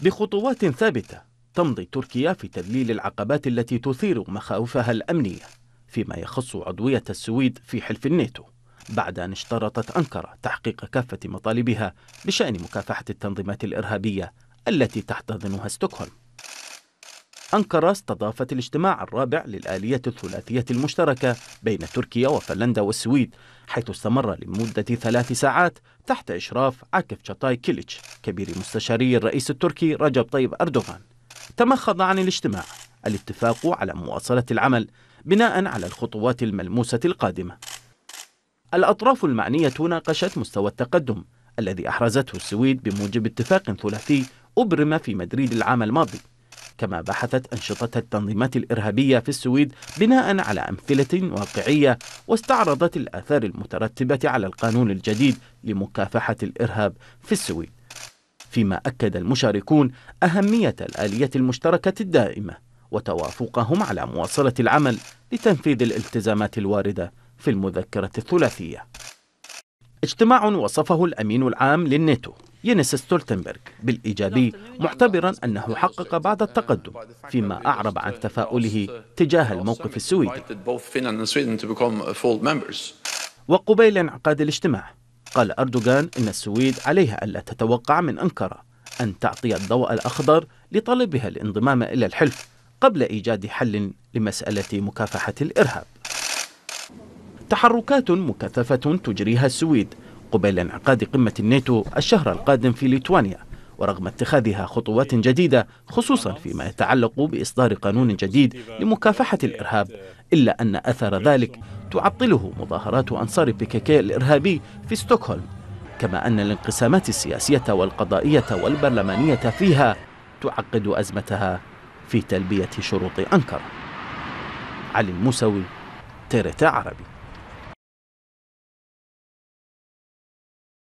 بخطوات ثابتة تمضي تركيا في تذليل العقبات التي تثير مخاوفها الأمنية فيما يخص عضوية السويد في حلف الناتو بعد أن اشترطت أنقرة تحقيق كافة مطالبها بشأن مكافحة التنظيمات الإرهابية التي تحتضنها ستوكهولم أنقرة استضافت الاجتماع الرابع للآلية الثلاثية المشتركة بين تركيا وفنلندا والسويد حيث استمر لمدة ثلاث ساعات تحت إشراف عاكف شطاي كيليتش كبير مستشاري الرئيس التركي رجب طيب أردوغان تمخض عن الاجتماع الاتفاق على مواصلة العمل بناء على الخطوات الملموسة القادمة الأطراف المعنية ناقشت مستوى التقدم الذي أحرزته السويد بموجب اتفاق ثلاثي أبرم في مدريد العام الماضي كما بحثت أنشطة التنظيمات الإرهابية في السويد بناء على أمثلة واقعية واستعرضت الآثار المترتبة على القانون الجديد لمكافحة الإرهاب في السويد فيما أكد المشاركون أهمية الآلية المشتركة الدائمة وتوافقهم على مواصلة العمل لتنفيذ الالتزامات الواردة في المذكرة الثلاثية اجتماع وصفه الأمين العام للنيتو ينس ستولتنبرغ بالإيجابي معتبرا أنه حقق بعض التقدم فيما أعرب عن تفاؤله تجاه الموقف السويدي وقبيل انعقاد الاجتماع قال أردوغان أن السويد عليها ألا تتوقع من أنقرة أن تعطي الضوء الأخضر لطلبها الانضمام إلى الحلف قبل إيجاد حل لمسألة مكافحة الإرهاب تحركات مكثفة تجريها السويد قبيل انعقاد قمة الناتو الشهر القادم في ليتوانيا ورغم اتخاذها خطوات جديدة خصوصا فيما يتعلق بإصدار قانون جديد لمكافحة الإرهاب إلا أن أثر ذلك تعطله مظاهرات أنصار بيكيكي الإرهابي في ستوكهولم كما أن الانقسامات السياسية والقضائية والبرلمانية فيها تعقد أزمتها في تلبية شروط أنكرة علي الموسوي تيرتا عربي